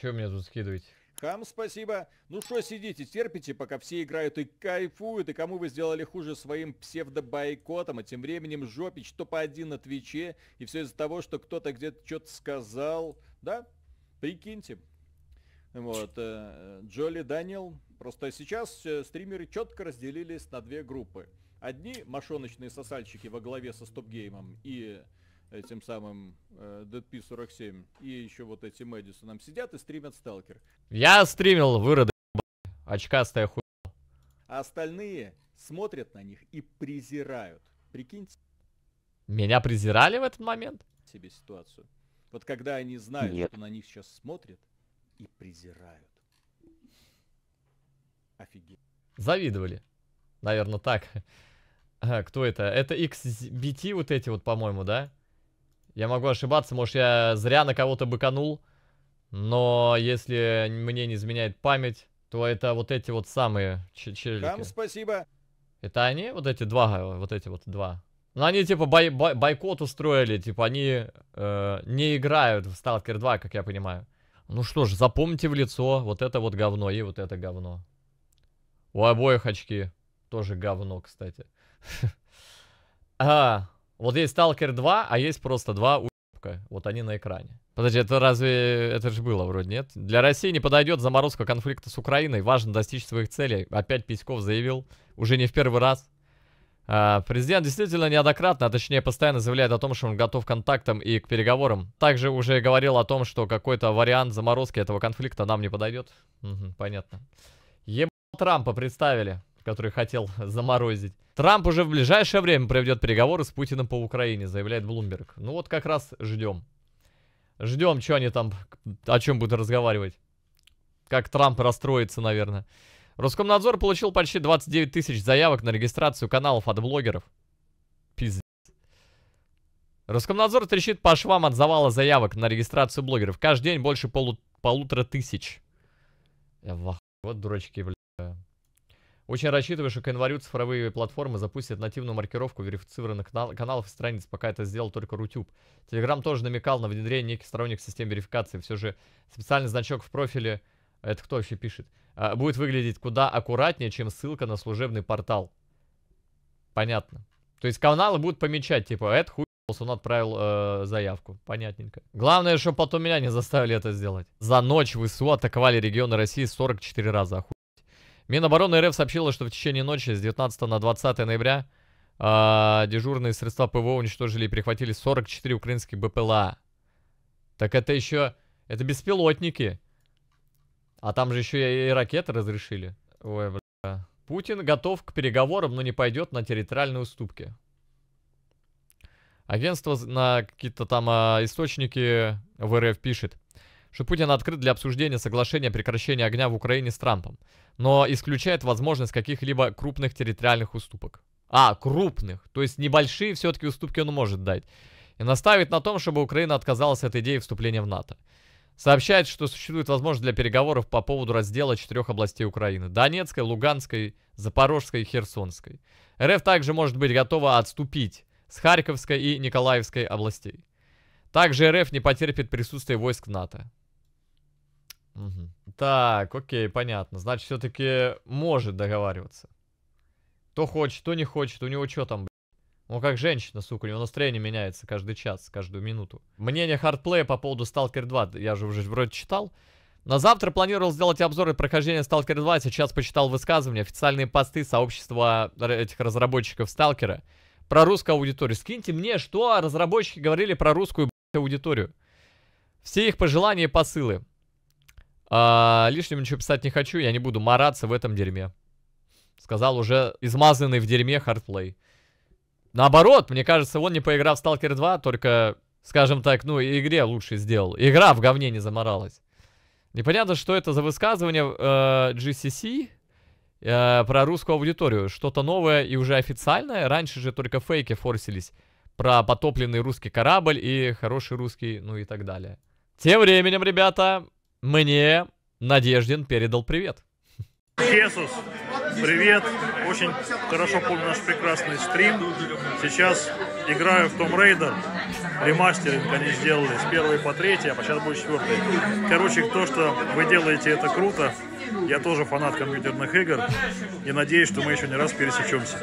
Че меня тут скидываете? Хам, спасибо. Ну что, сидите, терпите, пока все играют и кайфуют, и кому вы сделали хуже своим псевдобайкотом, а тем временем жопич то по один на Твиче, и все из-за того, что кто-то где-то что-то сказал. Да? Прикиньте. Вот. Э, Джоли Даниэл. Просто сейчас э, стримеры четко разделились на две группы. Одни машоночные сосальщики во главе со стопгеймом и Этим самым э, DP47 и еще вот эти Мэдисоном сидят и стримят Сталкер. Я стримил, выроды, очкастая хуйня. А остальные смотрят на них и презирают. Прикиньте. Меня презирали в этот момент? Себе ситуацию. Вот когда они знают, Нет. что на них сейчас смотрят и презирают. Офигеть. Завидовали. Наверное, так. Кто это? Это XBT вот эти вот, по-моему, да? Я могу ошибаться, может я зря на кого-то быканул. Но если мне не изменяет память, то это вот эти вот самые челики. Вам спасибо. Это они? Вот эти два, вот эти вот два. Ну, они, типа, бой, бой, бойкот устроили, типа, они э, не играют в сталкер 2, как я понимаю. Ну что ж, запомните в лицо вот это вот говно и вот это говно. У обоих очки. Тоже говно, кстати. А, вот есть Сталкер 2, а есть просто два уебка. Вот они на экране. Подожди, это разве... Это же было вроде, нет? Для России не подойдет заморозка конфликта с Украиной. Важно достичь своих целей. Опять Письков заявил. Уже не в первый раз. А, президент действительно неоднократно, а точнее постоянно заявляет о том, что он готов к контактам и к переговорам. Также уже говорил о том, что какой-то вариант заморозки этого конфликта нам не подойдет. Угу, понятно. Ебал Трампа представили который хотел заморозить. Трамп уже в ближайшее время проведет переговоры с Путиным по Украине, заявляет Блумберг. Ну вот как раз ждем. Ждем, что они там, о чем будут разговаривать. Как Трамп расстроится, наверное. Роскомнадзор получил почти 29 тысяч заявок на регистрацию каналов от блогеров. Пиздец. Роскомнадзор трещит по швам от завала заявок на регистрацию блогеров. Каждый день больше полу полутора тысяч. Вот дурачки, блядь. Очень рассчитываю, что к январю цифровые платформы запустят нативную маркировку верифицированных каналов и страниц, пока это сделал только Рутюб. Телеграм тоже намекал на внедрение неких сторонних систем верификации. Все же специальный значок в профиле, а это кто вообще пишет, а, будет выглядеть куда аккуратнее, чем ссылка на служебный портал. Понятно. То есть каналы будут помечать, типа, это хуй он отправил э, заявку. Понятненько. Главное, чтобы потом меня не заставили это сделать. За ночь в ИСУ атаковали регионы России 44 раза. Минобороны РФ сообщила, что в течение ночи с 19 на 20 ноября э, дежурные средства ПВО уничтожили и перехватили 44 украинских БПЛА. Так это еще... Это беспилотники. А там же еще и, и ракеты разрешили. Ой, бля. Путин готов к переговорам, но не пойдет на территориальные уступки. Агентство на какие-то там э, источники в РФ пишет что Путин открыт для обсуждения соглашения о прекращении огня в Украине с Трампом, но исключает возможность каких-либо крупных территориальных уступок. А, крупных, то есть небольшие все-таки уступки он может дать. И наставит на том, чтобы Украина отказалась от идеи вступления в НАТО. Сообщает, что существует возможность для переговоров по поводу раздела четырех областей Украины. Донецкой, Луганской, Запорожской и Херсонской. РФ также может быть готова отступить с Харьковской и Николаевской областей. Также РФ не потерпит присутствие войск НАТО. Угу. Так, окей, понятно. Значит, все-таки может договариваться. Кто хочет, кто не хочет, у него что там, он как женщина, сука, у него настроение меняется каждый час, каждую минуту. Мнение хардплея по поводу Stalker 2, я же уже вроде читал. На завтра планировал сделать обзоры прохождения Stalker 2, сейчас почитал высказывания, официальные посты сообщества этих разработчиков Сталкера про русскую аудиторию. Скиньте мне, что разработчики говорили про русскую аудиторию. Все их пожелания и посылы. А, лишним ничего писать не хочу, я не буду мараться в этом дерьме. Сказал уже измазанный в дерьме хардплей. Наоборот, мне кажется, он, не поиграв в Stalker 2, только, скажем так, ну, игре лучше сделал. Игра в говне не заморалась. Непонятно, что это за высказывание э, GCC э, про русскую аудиторию. Что-то новое и уже официальное. Раньше же только фейки форсились про потопленный русский корабль и хороший русский, ну и так далее. Тем временем, ребята, мне Надеждин передал привет. Хесус, привет. Очень хорошо помню наш прекрасный стрим. Сейчас играю в Том Рейдер. Ремастеринг они сделали с первой по третьей, а сейчас будет четвертой. Короче, то, что вы делаете, это круто. Я тоже фанат компьютерных игр. И надеюсь, что мы еще не раз пересечемся.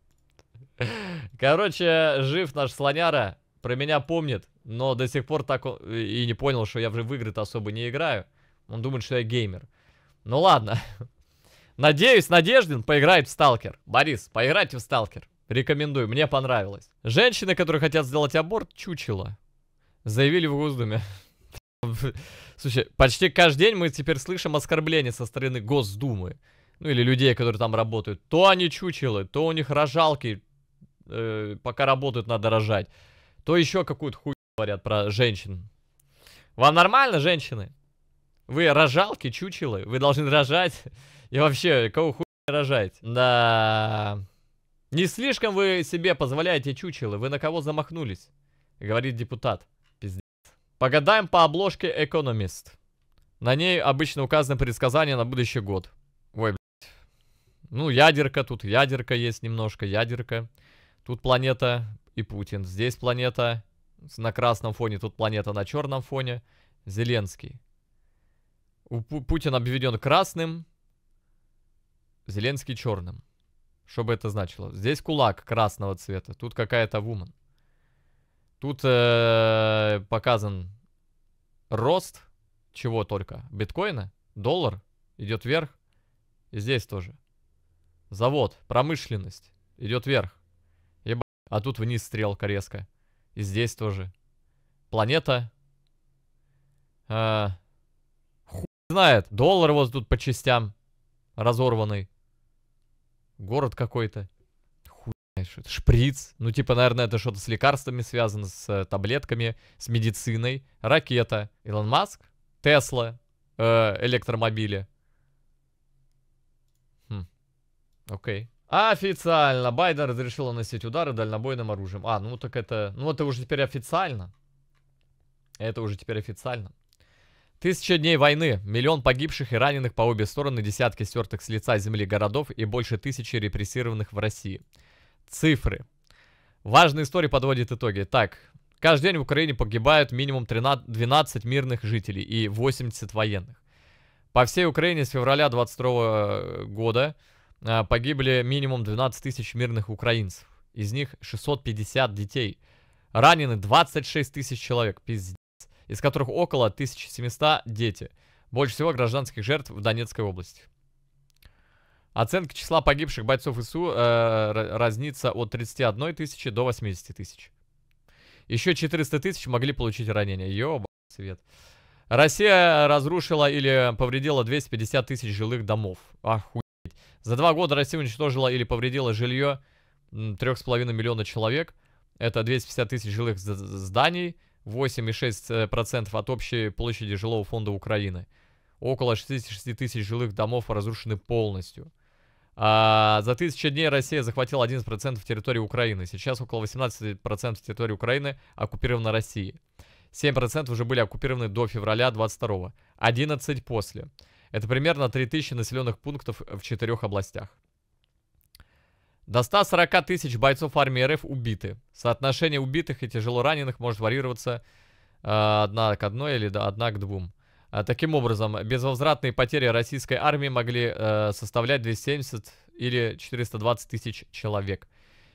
Короче, жив наш слоняра про меня помнит, но до сих пор так он э, и не понял, что я в игры-то особо не играю. Он думает, что я геймер. Ну ладно. Надеюсь, Надеждин поиграет в Сталкер. Борис, поиграйте в Сталкер. Рекомендую, мне понравилось. Женщины, которые хотят сделать аборт, чучело. Заявили в Госдуме. Слушай, почти каждый день мы теперь слышим оскорбления со стороны Госдумы. Ну или людей, которые там работают. То они чучелы, то у них рожалки. Э, пока работают, надо рожать то еще какую-то хуйню говорят про женщин. Вам нормально, женщины? Вы рожалки, чучелы, вы должны рожать. И вообще, кого хуй рожать? Да... Не слишком вы себе позволяете чучелы, вы на кого замахнулись? Говорит депутат. Пиздец. Погадаем по обложке Economist. На ней обычно указаны предсказания на будущий год. Ой, блядь. Ну, ядерка тут, ядерка есть немножко, ядерка. Тут планета и Путин. Здесь планета на красном фоне, тут планета на черном фоне. Зеленский. У Пу Путин обведен красным, Зеленский черным. Что бы это значило? Здесь кулак красного цвета, тут какая-то вуман. Тут э, показан рост чего только? Биткоина? Доллар? Идет вверх? И здесь тоже. Завод, промышленность идет вверх. А тут вниз стрелка резко. И здесь тоже. Планета. А, хуй знает. Доллар вот тут по частям. Разорванный. Город какой-то. Хуй знает, что это. Шприц. Ну, типа, наверное, это что-то с лекарствами связано, с э, таблетками, с медициной. Ракета. Илон Маск. Тесла. Э, электромобили. Хм. Окей. Официально. Байден разрешил наносить удары дальнобойным оружием. А, ну так это... Ну это уже теперь официально. Это уже теперь официально. Тысяча дней войны, миллион погибших и раненых по обе стороны, десятки стертых с лица земли городов и больше тысячи репрессированных в России. Цифры. Важная история подводит итоги. Так, каждый день в Украине погибают минимум 13, 12 мирных жителей и 80 военных. По всей Украине с февраля 22 года а, погибли минимум 12 тысяч мирных украинцев. Из них 650 детей. Ранены 26 тысяч человек, пиздец. Из которых около 1700 дети. Больше всего гражданских жертв в Донецкой области. Оценка числа погибших бойцов ИСУ э, разнится от 31 тысячи до 80 тысяч. Еще 400 тысяч могли получить ранения. Ёба, свет. Россия разрушила или повредила 250 тысяч жилых домов. Охуенно. За два года Россия уничтожила или повредила жилье 3,5 миллиона человек. Это 250 тысяч жилых зданий, 8,6% э, от общей площади жилого фонда Украины. Около 66 тысяч жилых домов разрушены полностью. А за тысячи дней Россия захватила 11% территории Украины. Сейчас около 18% территории Украины оккупировано Россией. 7% уже были оккупированы до февраля 22 11 после. Это примерно 3000 населенных пунктов в четырех областях. До 140 тысяч бойцов армии РФ убиты. Соотношение убитых и тяжело раненых может варьироваться э, одна к одной или одна к двум. А, таким образом, безвозвратные потери российской армии могли э, составлять 270 или 420 тысяч человек.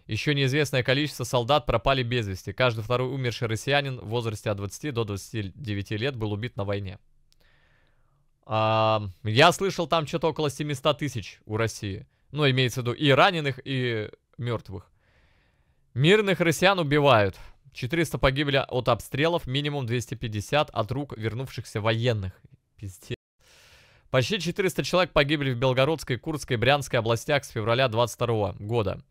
Еще неизвестное количество солдат пропали без вести. Каждый второй умерший россиянин в возрасте от 20 до 29 лет был убит на войне. А, я слышал там что-то около 700 тысяч у России. Ну, имеется в виду и раненых, и мертвых. Мирных россиян убивают. 400 погибли от обстрелов, минимум 250 от рук вернувшихся военных. Пиздец. Почти 400 человек погибли в Белгородской, Курской, Брянской областях с февраля 22 года.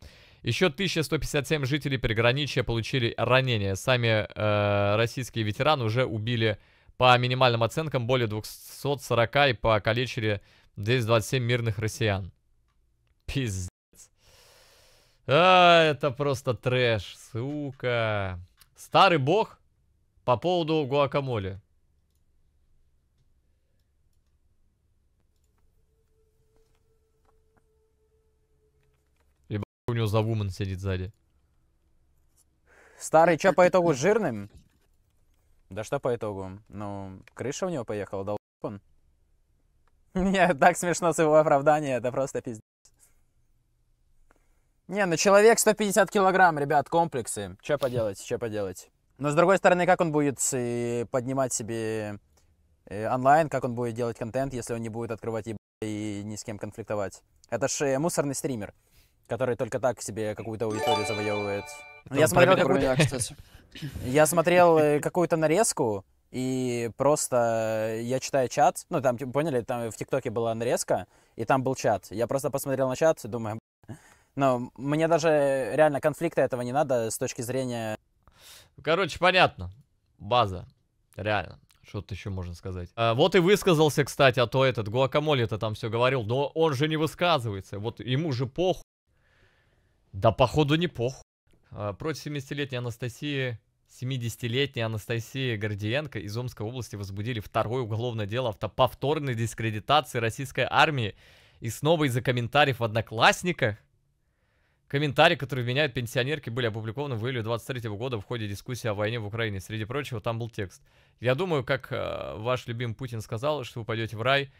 Еще 1157 жителей приграничья получили ранения. Сами э, российские ветераны уже убили по минимальным оценкам более 240 и по калечере 227 мирных россиян. Пиздец. А, это просто трэш, сука. Старый бог по поводу гуакамоле. Ебать, у него за вумен сидит сзади. Старый чё по итогу жирным? Да что по итогу? Ну, крыша у него поехала, да он. Мне так смешно с его оправдания, это просто пиздец. Не, ну человек 150 килограмм, ребят, комплексы. Че поделать, че поделать. Но с другой стороны, как он будет э, поднимать себе э, онлайн, как он будет делать контент, если он не будет открывать еб... и ни с кем конфликтовать. Это же э, мусорный стример, который только так себе какую-то аудиторию завоевывает. Ну, я смотрел какую-то... Я смотрел какую-то нарезку, и просто э, я читаю чат, ну там, типа, поняли, там в ТикТоке была нарезка, и там был чат. Я просто посмотрел на чат, думаю, но мне даже реально конфликта этого не надо с точки зрения... Короче, понятно. База. Реально. Что то еще можно сказать? А, вот и высказался, кстати, а то этот Гуакамоле то там все говорил. Но он же не высказывается. Вот ему же пох. Да походу не пох. А, против 70-летней Анастасии 70-летней Анастасии Гордиенко из Омской области возбудили второе уголовное дело о повторной дискредитации российской армии. И снова из-за комментариев в Одноклассниках. Комментарии, которые вменяют пенсионерки, были опубликованы в июле 23 года в ходе дискуссии о войне в Украине. Среди прочего, там был текст. Я думаю, как э, ваш любимый Путин сказал, что вы пойдете в рай,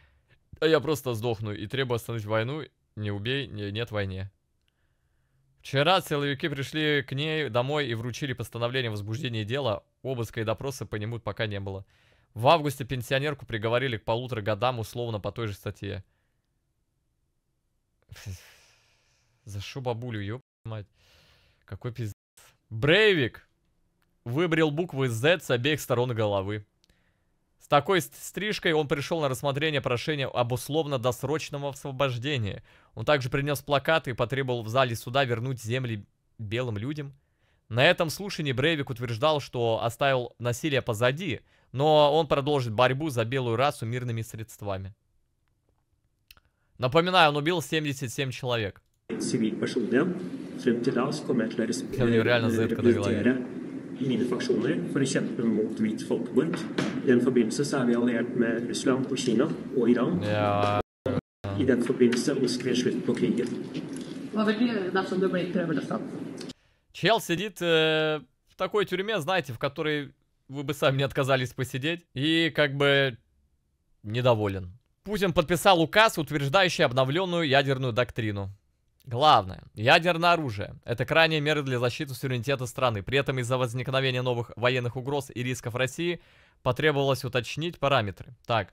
а я просто сдохну и требую остановить войну, не убей, не, нет войне. Вчера силовики пришли к ней домой и вручили постановление о возбуждении дела. Обыска и допроса по нему пока не было. В августе пенсионерку приговорили к полутора годам условно по той же статье. За что бабулю, ёб мать. Какой пиздец. Брейвик выбрил буквы Z с обеих сторон головы. С такой стрижкой он пришел на рассмотрение прошения об условно-досрочном освобождении – он также принес плакаты и потребовал в зале суда вернуть земли белым людям. На этом слушании Брейвик утверждал, что оставил насилие позади, но он продолжит борьбу за белую расу мирными средствами. Напоминаю, он убил 77 человек. Сивил person igjen. Frem til da så kommer jeg til å representere mine faksjoner for å kjempe mot hvit i den forbindelse Oscar slutt på krigen. Det var Чел сидит э, в такой тюрьме, знаете, в которой вы бы сами не отказались посидеть, и как бы недоволен. Путин подписал указ, утверждающий обновленную ядерную доктрину. Главное, ядерное оружие – это крайние меры для защиты суверенитета страны. При этом из-за возникновения новых военных угроз и рисков России потребовалось уточнить параметры. Так,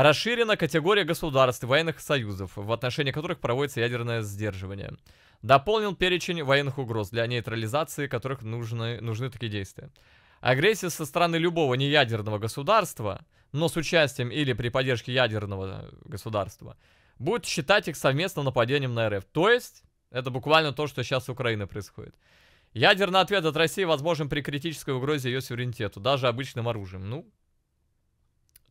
Расширена категория государств военных союзов, в отношении которых проводится ядерное сдерживание. Дополнен перечень военных угроз, для нейтрализации которых нужны, нужны такие действия. Агрессия со стороны любого неядерного государства, но с участием или при поддержке ядерного государства, будет считать их совместным нападением на РФ. То есть, это буквально то, что сейчас с Украиной происходит. Ядерный ответ от России возможен при критической угрозе ее суверенитету, даже обычным оружием. Ну,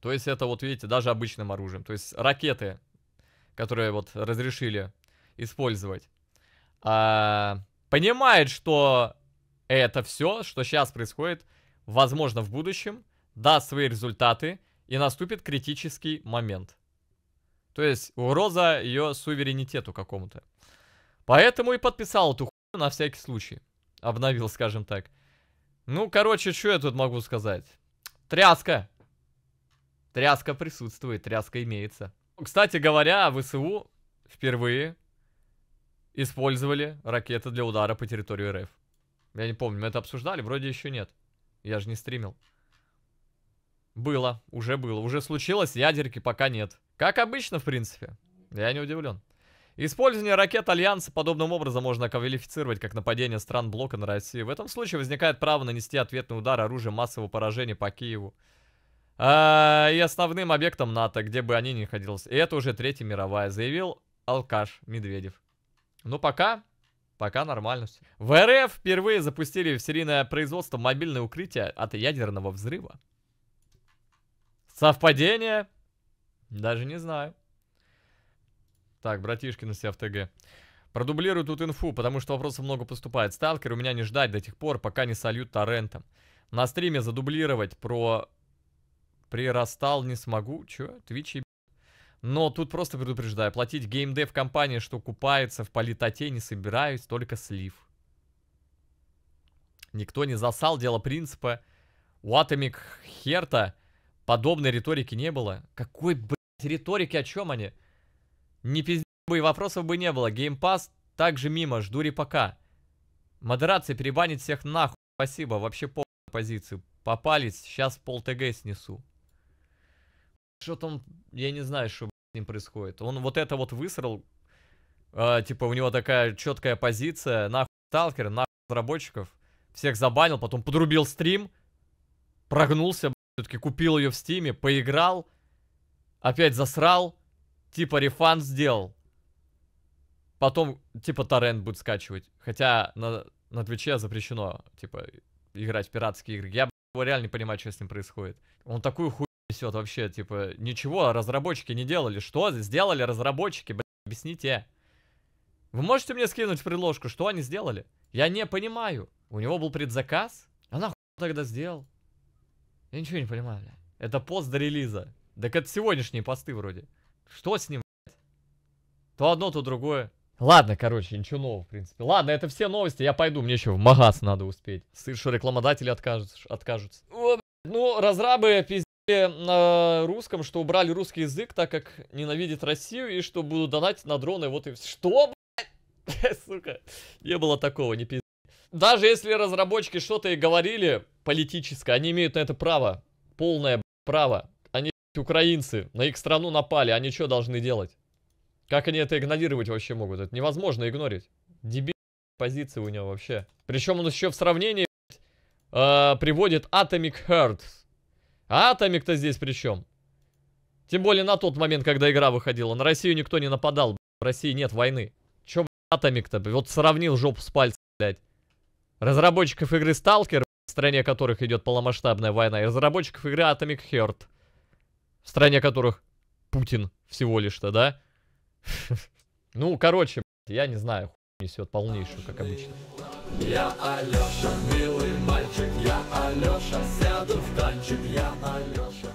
то есть это вот, видите, даже обычным оружием. То есть ракеты, которые вот разрешили использовать, а, понимает, что это все, что сейчас происходит, возможно, в будущем, даст свои результаты, и наступит критический момент. То есть угроза ее суверенитету какому-то. Поэтому и подписал эту хуйню на всякий случай. Обновил, скажем так. Ну, короче, что я тут могу сказать? Тряска! Тряска присутствует, тряска имеется. Кстати говоря, ВСУ впервые использовали ракеты для удара по территории РФ. Я не помню, мы это обсуждали? Вроде еще нет. Я же не стримил. Было, уже было, уже случилось, ядерки пока нет. Как обычно, в принципе. Я не удивлен. Использование ракет Альянса подобным образом можно квалифицировать как нападение стран блока на Россию. В этом случае возникает право нанести ответный удар оружием массового поражения по Киеву. А, и основным объектом НАТО, где бы они ни находились. И это уже третья мировая, заявил алкаш Медведев. Ну пока, пока нормально все. В РФ впервые запустили в серийное производство мобильное укрытие от ядерного взрыва. Совпадение? Даже не знаю. Так, братишки на себя в ТГ. Продублирую тут инфу, потому что вопросов много поступает. Сталкер у меня не ждать до тех пор, пока не сольют торрентом. На стриме задублировать про Прирастал не смогу. Чё? Твичи но тут просто предупреждаю, платить геймдев компании, что купается в политоте, не собираюсь, только слив. Никто не засал, дело принципа. У Атомик Херта подобной риторики не было. Какой, блядь, риторики, о чем они? Не пизди бы, и вопросов бы не было. Геймпас также мимо, жду репака. Модерация перебанит всех нахуй, спасибо, вообще по позицию. Попались, сейчас пол ТГ снесу. Что там, я не знаю, что с ним происходит. Он вот это вот высрал, э, типа у него такая четкая позиция, нахуй сталкер, нахуй разработчиков, всех забанил, потом подрубил стрим, прогнулся, все-таки купил ее в стиме, поиграл, опять засрал, типа рефан сделал. Потом, типа, торрент будет скачивать. Хотя на, на Твиче запрещено, типа, играть в пиратские игры. Я, блядь, реально не понимаю, что с ним происходит. Он такую хуй несет вообще, типа, ничего разработчики не делали. Что сделали разработчики, блядь, объясните. Вы можете мне скинуть предложку, что они сделали? Я не понимаю. У него был предзаказ? А нахуй тогда сделал? Я ничего не понимаю, блядь. Это пост до релиза. Так это сегодняшние посты вроде. Что с ним, блядь? То одно, то другое. Ладно, короче, ничего нового, в принципе. Ладно, это все новости, я пойду, мне еще в магаз надо успеть. Сыр, что рекламодатели откажутся. откажутся. ну, разрабы пиздец на русском, что убрали русский язык, так как ненавидит Россию, и что будут донатить на дроны, вот и все. Что, блядь? Э, сука, не было такого, не пизд... Даже если разработчики что-то и говорили политическое, они имеют на это право, полное право. Они, украинцы, на их страну напали, они что должны делать? Как они это игнорировать вообще могут? Это невозможно игнорить. Дебиль позиции у него вообще. Причем он еще в сравнении э, приводит Atomic Hearts. Атомик-то здесь при чем? Тем более на тот момент, когда игра выходила. На Россию никто не нападал. В России нет войны. Че, Атомик-то? Вот сравнил жопу с пальцем, блядь. Разработчиков игры Сталкер, в стране которых идет полномасштабная война, и разработчиков игры Атомик Heart, в стране которых Путин всего лишь-то, да? Ну, короче, я не знаю, несет полнейшую, как обычно. Я Алеша, милый мальчик, я Алёша, сяду в танчик, я Алёша.